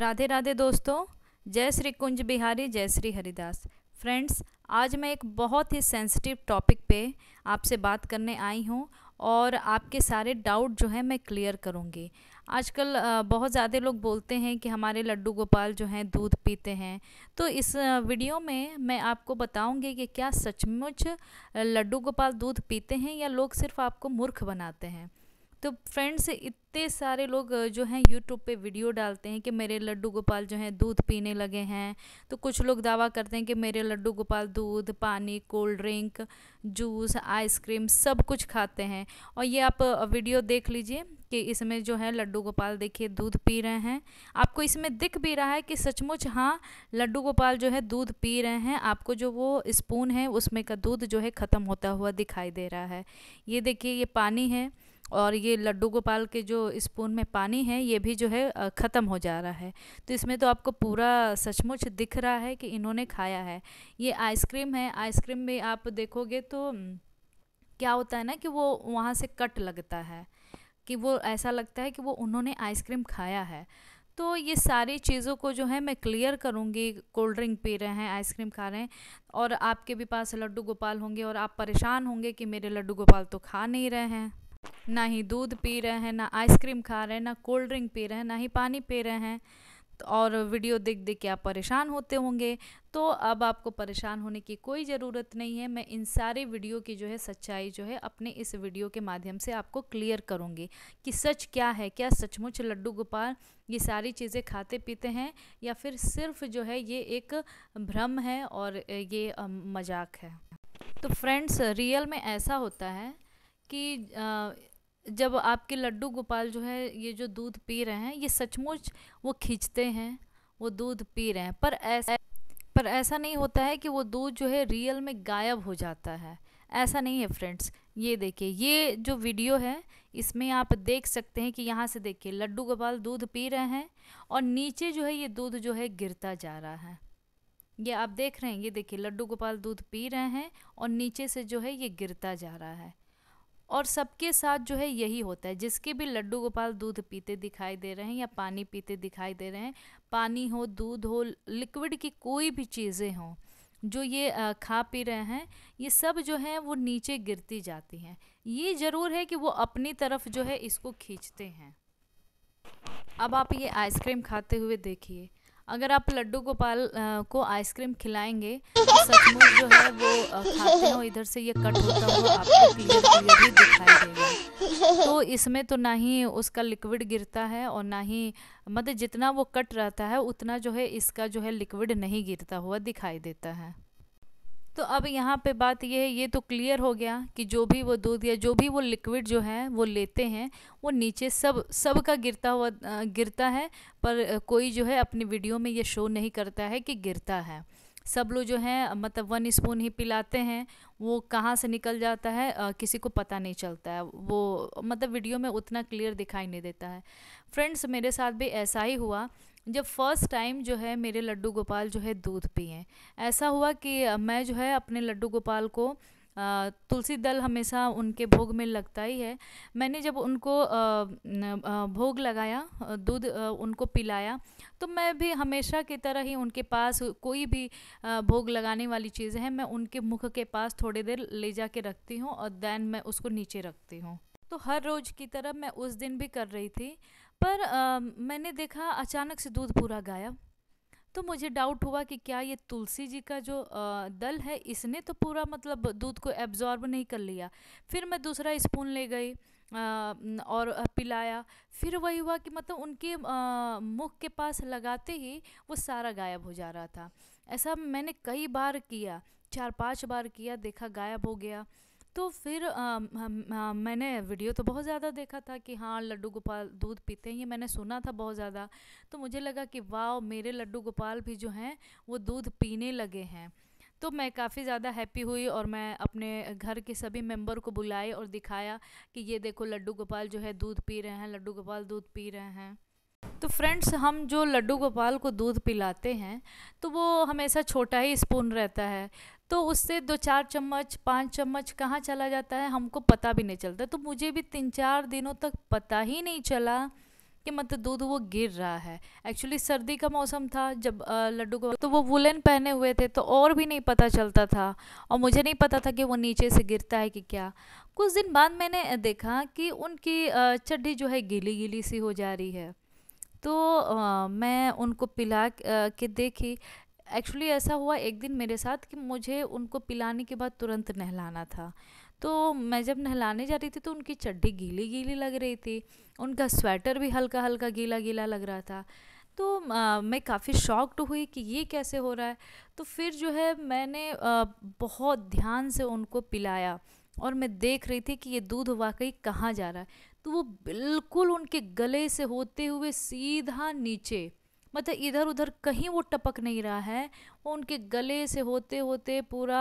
राधे राधे दोस्तों जय श्री कुंज बिहारी जय श्री हरिदास फ्रेंड्स आज मैं एक बहुत ही सेंसिटिव टॉपिक पे आपसे बात करने आई हूँ और आपके सारे डाउट जो हैं मैं क्लियर करूँगी आजकल बहुत ज़्यादा लोग बोलते हैं कि हमारे लड्डू गोपाल जो हैं दूध पीते हैं तो इस वीडियो में मैं आपको बताऊँगी कि क्या सचमुच लड्डू गोपाल दूध पीते हैं या लोग सिर्फ आपको मूर्ख बनाते हैं तो फ्रेंड्स इतने सारे लोग जो हैं यूट्यूब पे वीडियो डालते हैं कि मेरे लड्डू गोपाल जो हैं दूध पीने लगे हैं तो कुछ लोग दावा करते हैं कि मेरे लड्डू गोपाल दूध पानी कोल्ड ड्रिंक जूस आइसक्रीम सब कुछ खाते हैं और ये आप वीडियो देख लीजिए कि इसमें जो है लड्डू गोपाल देखिए दूध पी रहे हैं आपको इसमें दिख भी रहा है कि सचमुच हाँ लड्डू गोपाल जो है दूध पी रहे हैं आपको जो वो स्पून है उसमें का दूध जो है ख़त्म होता हुआ दिखाई दे रहा है ये देखिए ये पानी है और ये लड्डू गोपाल के जो स्पून में पानी है ये भी जो है ख़त्म हो जा रहा है तो इसमें तो आपको पूरा सचमुच दिख रहा है कि इन्होंने खाया है ये आइसक्रीम है आइसक्रीम में आप देखोगे तो क्या होता है ना कि वो वहाँ से कट लगता है कि वो ऐसा लगता है कि वो उन्होंने आइसक्रीम खाया है तो ये सारी चीज़ों को जो है मैं क्लियर करूँगी कोल्ड ड्रिंक पी रहे हैं आइसक्रीम खा रहे हैं और आपके भी पास लड्डू गोपाल होंगे और आप परेशान होंगे कि मेरे लड्डू गोपाल तो खा नहीं रहे हैं ना ही दूध पी रहे हैं ना आइसक्रीम खा रहे हैं ना कोल्ड ड्रिंक पी रहे हैं ना ही पानी पी रहे हैं तो और वीडियो देख देख के आप परेशान होते होंगे तो अब आपको परेशान होने की कोई ज़रूरत नहीं है मैं इन सारे वीडियो की जो है सच्चाई जो है अपने इस वीडियो के माध्यम से आपको क्लियर करूँगी कि सच क्या है क्या सचमुच लड्डू गोपाल ये सारी चीज़ें खाते पीते हैं या फिर सिर्फ जो है ये एक भ्रम है और ये मजाक है तो फ्रेंड्स रियल में ऐसा होता है कि आ, जब आपके लड्डू गोपाल जो है ये जो दूध पी रहे हैं ये सचमुच वो खींचते हैं वो दूध पी रहे हैं पर ऐसा पर ऐसा नहीं होता है कि वो दूध जो है रियल में गायब हो जाता है ऐसा नहीं है फ्रेंड्स ये देखिए ये जो वीडियो है इसमें आप देख सकते हैं कि यहाँ से देखिए लड्डू गोपाल दूध पी रहे हैं और नीचे जो है ये दूध जो है गिरता जा रहा है ये आप देख रहे हैं ये देखिए लड्डू गोपाल दूध पी रहे हैं और नीचे से जो है ये गिरता जा रहा है और सबके साथ जो है यही होता है जिसके भी लड्डू गोपाल दूध पीते दिखाई दे रहे हैं या पानी पीते दिखाई दे रहे हैं पानी हो दूध हो लिक्विड की कोई भी चीज़ें हों जो ये खा पी रहे हैं ये सब जो है वो नीचे गिरती जाती हैं ये ज़रूर है कि वो अपनी तरफ जो है इसको खींचते हैं अब आप ये आइसक्रीम खाते हुए देखिए अगर आप लड्डू गोपाल को आइसक्रीम खिलाएंगे तो सचमुच जो है वो खाते हो इधर से ये कट होता हुआ आपको क्लियर तो क्लियर दिखाई देगा तो इसमें तो ना ही उसका लिक्विड गिरता है और ना ही मतलब जितना वो कट रहता है उतना जो है इसका जो है लिक्विड नहीं गिरता हुआ दिखाई देता है तो अब यहाँ पे बात ये है ये तो क्लियर हो गया कि जो भी वो दूध या जो भी वो लिक्विड जो है वो लेते हैं वो नीचे सब सब का गिरता हुआ गिरता है पर कोई जो है अपनी वीडियो में ये शो नहीं करता है कि गिरता है सब लोग जो हैं मतलब वन स्पून ही पिलाते हैं वो कहाँ से निकल जाता है आ, किसी को पता नहीं चलता है वो मतलब वीडियो में उतना क्लियर दिखाई नहीं देता है फ्रेंड्स मेरे साथ भी ऐसा ही हुआ जब फर्स्ट टाइम जो है मेरे लड्डू गोपाल जो है दूध पिए ऐसा हुआ कि मैं जो है अपने लड्डू गोपाल को तुलसी दल हमेशा उनके भोग में लगता ही है मैंने जब उनको भोग लगाया दूध उनको पिलाया तो मैं भी हमेशा की तरह ही उनके पास कोई भी भोग लगाने वाली चीज़ है मैं उनके मुख के पास थोड़ी देर ले जा के रखती हूँ और दैन मैं उसको नीचे रखती हूँ तो हर रोज़ की तरह मैं उस दिन भी कर रही थी पर आ, मैंने देखा अचानक से दूध पूरा गायब तो मुझे डाउट हुआ कि क्या ये तुलसी जी का जो आ, दल है इसने तो पूरा मतलब दूध को एब्जॉर्ब नहीं कर लिया फिर मैं दूसरा स्पून ले गई आ, और पिलाया फिर वही हुआ कि मतलब उनके मुख के पास लगाते ही वो सारा गायब हो जा रहा था ऐसा मैंने कई बार किया चार पांच बार किया देखा गायब हो गया तो फिर आ, आ, मैंने वीडियो तो बहुत ज़्यादा देखा था कि हाँ लड्डू गोपाल दूध पीते हैं ये मैंने सुना था बहुत ज़्यादा तो मुझे लगा कि वाह मेरे लड्डू गोपाल भी जो हैं वो दूध पीने लगे हैं तो मैं काफ़ी ज़्यादा हैप्पी हुई और मैं अपने घर के सभी मेंबर को बुलाए और दिखाया कि ये देखो लड्डू गोपाल जो है दूध पी रहे हैं लड्डू गोपाल दूध पी रहे हैं तो फ्रेंड्स हम जो लड्डू गोपाल को दूध पिलाते हैं तो वो हमेशा छोटा ही स्पून रहता है तो उससे दो चार चम्मच पाँच चम्मच कहाँ चला जाता है हमको पता भी नहीं चलता तो मुझे भी तीन चार दिनों तक पता ही नहीं चला कि मतलब दूध वो गिर रहा है एक्चुअली सर्दी का मौसम था जब लड्डू गोपाल तो वो वुलन पहने हुए थे तो और भी नहीं पता चलता था और मुझे नहीं पता था कि वो नीचे से गिरता है कि क्या कुछ दिन बाद मैंने देखा कि उनकी चड्डी जो है गीली गीली सी हो जा रही है तो आ, मैं उनको पिला के देखी एक्चुअली ऐसा हुआ एक दिन मेरे साथ कि मुझे उनको पिलाने के बाद तुरंत नहलाना था तो मैं जब नहलाने जा रही थी तो उनकी चड्डी गीली गीली लग रही थी उनका स्वेटर भी हल्का हल्का गीला गीला लग रहा था तो आ, मैं काफ़ी शॉक्ड हुई कि ये कैसे हो रहा है तो फिर जो है मैंने आ, बहुत ध्यान से उनको पिलाया और मैं देख रही थी कि ये दूध वाकई कहाँ जा रहा है तो वो बिल्कुल उनके गले से होते हुए सीधा नीचे मतलब इधर उधर कहीं वो टपक नहीं रहा है वो उनके गले से होते होते पूरा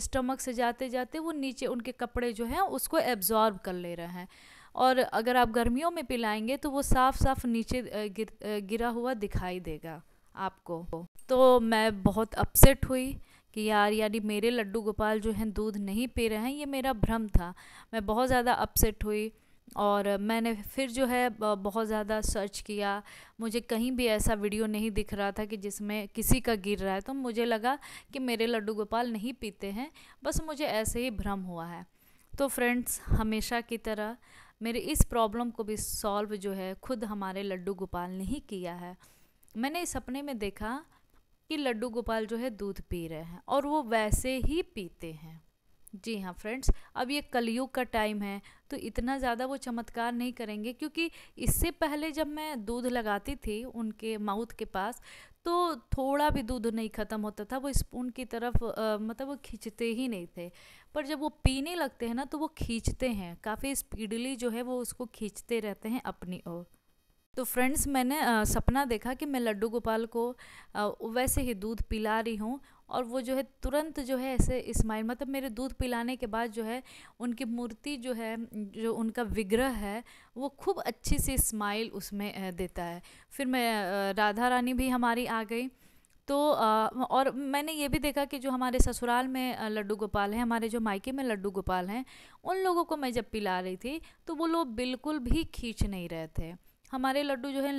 स्टमक से जाते जाते वो नीचे उनके कपड़े जो हैं उसको एब्जॉर्ब कर ले रहे हैं और अगर आप गर्मियों में पिलाएंगे तो वो साफ साफ नीचे गिर, गिरा हुआ दिखाई देगा आपको तो मैं बहुत अपसेट हुई कि यार यानी मेरे लड्डू गोपाल जो हैं दूध नहीं पी रहे हैं ये मेरा भ्रम था मैं बहुत ज़्यादा अपसेट हुई और मैंने फिर जो है बहुत ज़्यादा सर्च किया मुझे कहीं भी ऐसा वीडियो नहीं दिख रहा था कि जिसमें किसी का गिर रहा है तो मुझे लगा कि मेरे लड्डू गोपाल नहीं पीते हैं बस मुझे ऐसे ही भ्रम हुआ है तो फ्रेंड्स हमेशा की तरह मेरे इस प्रॉब्लम को भी सॉल्व जो है खुद हमारे लड्डू गोपाल ने ही किया है मैंने इस सपने में देखा कि लड्डू गोपाल जो है दूध पी रहे हैं और वो वैसे ही पीते हैं जी हाँ फ्रेंड्स अब ये कलयुग का टाइम है तो इतना ज़्यादा वो चमत्कार नहीं करेंगे क्योंकि इससे पहले जब मैं दूध लगाती थी उनके माउथ के पास तो थोड़ा भी दूध नहीं ख़त्म होता था वो स्पून की तरफ आ, मतलब वो खींचते ही नहीं थे पर जब वो पीने लगते हैं ना तो वो खींचते हैं काफ़ी स्पीडली जो है वो उसको खींचते रहते हैं अपनी ओर तो फ्रेंड्स मैंने आ, सपना देखा कि मैं लड्डू गोपाल को आ, वैसे ही दूध पिला रही हूँ और वो जो है तुरंत जो है ऐसे स्माइल मतलब मेरे दूध पिलाने के बाद जो है उनकी मूर्ति जो है जो उनका विग्रह है वो खूब अच्छी सी स्माइल उसमें देता है फिर मैं राधा रानी भी हमारी आ गई तो और मैंने ये भी देखा कि जो हमारे ससुराल में लड्डू गोपाल हैं हमारे जो मायके में लड्डू गोपाल हैं उन लोगों को मैं जब पिला रही थी तो वो लोग बिल्कुल भी खींच नहीं रहे थे हमारे लड्डू जो है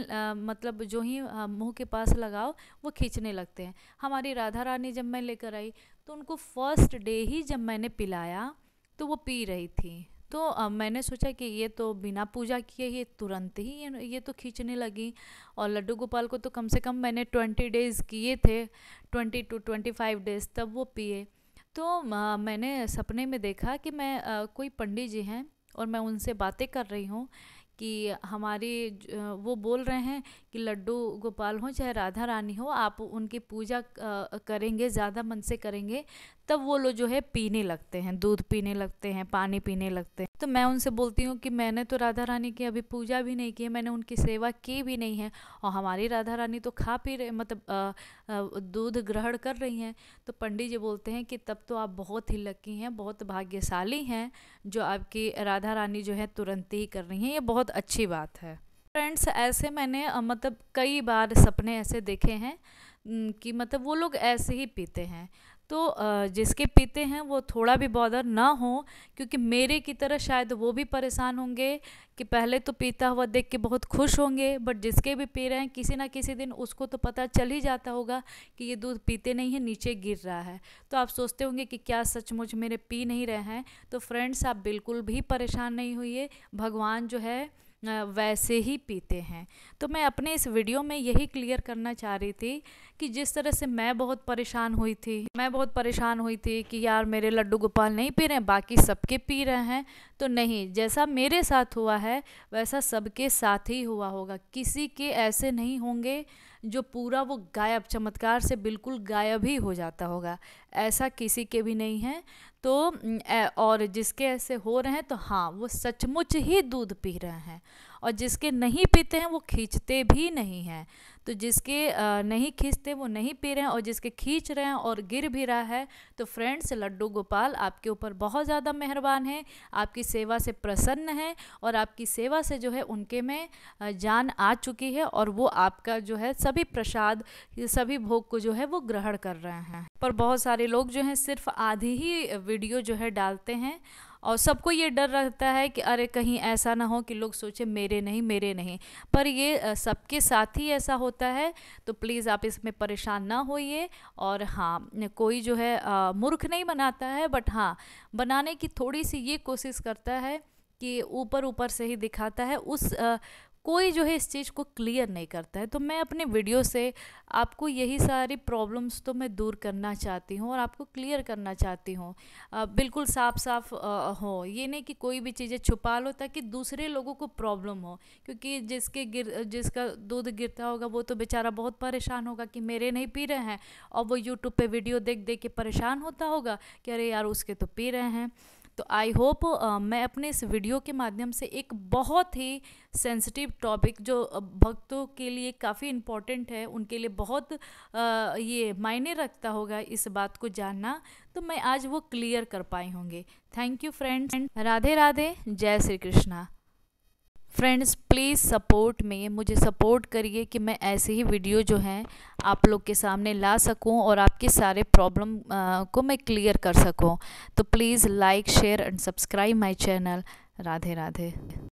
मतलब जो ही मुंह के पास लगाओ वो खींचने लगते हैं हमारी राधा रानी जब मैं लेकर आई तो उनको फर्स्ट डे ही जब मैंने पिलाया तो वो पी रही थी तो आ, मैंने सोचा कि ये तो बिना पूजा किए ये तुरंत ही ये, ये तो खींचने लगी और लड्डू गोपाल को तो कम से कम मैंने ट्वेंटी डेज़ किए थे twenty two twenty five days तब वो पिए तो आ, मैंने सपने में देखा कि मैं आ, कोई पंडित जी हैं और मैं उनसे बातें कर रही हूँ कि हमारे वो बोल रहे हैं कि लड्डू गोपाल हो चाहे राधा रानी हो आप उनकी पूजा करेंगे ज़्यादा मन से करेंगे तब वो लोग जो है पीने लगते हैं दूध पीने लगते हैं पानी पीने लगते हैं तो मैं उनसे बोलती हूँ कि मैंने तो राधा रानी की अभी पूजा भी नहीं की है मैंने उनकी सेवा की भी नहीं है और हमारी राधा रानी तो खा पी रहे मतलब दूध ग्रहण कर रही हैं तो पंडित जी बोलते हैं कि तब तो आप बहुत ही लकी हैं बहुत भाग्यशाली हैं जो आपकी राधा रानी जो है तुरंत ही कर रही हैं ये बहुत बहुत अच्छी बात है फ्रेंड्स ऐसे मैंने मतलब कई बार सपने ऐसे देखे हैं कि मतलब वो लोग ऐसे ही पीते हैं तो जिसके पीते हैं वो थोड़ा भी बॉदर ना हो क्योंकि मेरे की तरह शायद वो भी परेशान होंगे कि पहले तो पीता हुआ देख के बहुत खुश होंगे बट जिसके भी पी रहे हैं किसी ना किसी दिन उसको तो पता चल ही जाता होगा कि ये दूध पीते नहीं है नीचे गिर रहा है तो आप सोचते होंगे कि क्या सचमुच मेरे पी नहीं रहे हैं तो फ्रेंड्स आप बिल्कुल भी परेशान नहीं हुई भगवान जो है वैसे ही पीते हैं तो मैं अपने इस वीडियो में यही क्लियर करना चाह रही थी कि जिस तरह से मैं बहुत परेशान हुई थी मैं बहुत परेशान हुई थी कि यार मेरे लड्डू गोपाल नहीं पी रहे हैं बाकी सबके पी रहे हैं तो नहीं जैसा मेरे साथ हुआ है वैसा सबके साथ ही हुआ होगा किसी के ऐसे नहीं होंगे जो पूरा वो गायब चमत्कार से बिल्कुल गायब ही हो जाता होगा ऐसा किसी के भी नहीं है तो और जिसके ऐसे हो रहे हैं तो हाँ वो सचमुच ही दूध पी रहे हैं और जिसके नहीं पीते हैं वो खींचते भी नहीं हैं तो जिसके नहीं खींचते वो नहीं पी रहे हैं और जिसके खींच रहे हैं और गिर भी रहा है तो फ्रेंड्स लड्डू गोपाल आपके ऊपर बहुत ज़्यादा मेहरबान हैं आपकी सेवा से प्रसन्न है और आपकी सेवा से जो है उनके में जान आ चुकी है और वो आपका जो है सभी प्रसाद सभी भोग को जो है वो ग्रहण कर रहे हैं पर बहुत सारे लोग जो हैं सिर्फ आधी ही वीडियो जो है डालते हैं और सबको ये डर रहता है कि अरे कहीं ऐसा ना हो कि लोग सोचे मेरे नहीं मेरे नहीं पर ये सबके साथ ही ऐसा होता है तो प्लीज़ आप इसमें परेशान ना होइए और हाँ कोई जो है मूर्ख नहीं बनाता है बट हाँ बनाने की थोड़ी सी ये कोशिश करता है कि ऊपर ऊपर से ही दिखाता है उस कोई जो है इस चीज़ को क्लियर नहीं करता है तो मैं अपने वीडियो से आपको यही सारी प्रॉब्लम्स तो मैं दूर करना चाहती हूँ और आपको क्लियर करना चाहती हूँ बिल्कुल साफ साफ हो ये नहीं कि कोई भी चीज़ें छुपा लो ताकि दूसरे लोगों को प्रॉब्लम हो क्योंकि जिसके गिर जिसका दूध गिरता होगा वो तो बेचारा बहुत परेशान होगा कि मेरे नहीं पी रहे हैं और वो यूट्यूब पर वीडियो देख देख के परेशान होता होगा कि अरे यार उसके तो पी रहे हैं तो आई होप uh, मैं अपने इस वीडियो के माध्यम से एक बहुत ही सेंसिटिव टॉपिक जो uh, भक्तों के लिए काफ़ी इम्पोर्टेंट है उनके लिए बहुत uh, ये मायने रखता होगा इस बात को जानना तो मैं आज वो क्लियर कर पाए होंगे thank you friends Radhe Radhe जय Shri Krishna friends please support में मुझे सपोर्ट करिए कि मैं ऐसे ही वीडियो जो हैं आप लोग के सामने ला सकूं और आपके सारे प्रॉब्लम को मैं क्लियर कर सकूं तो please like share and subscribe my channel Radhe Radhe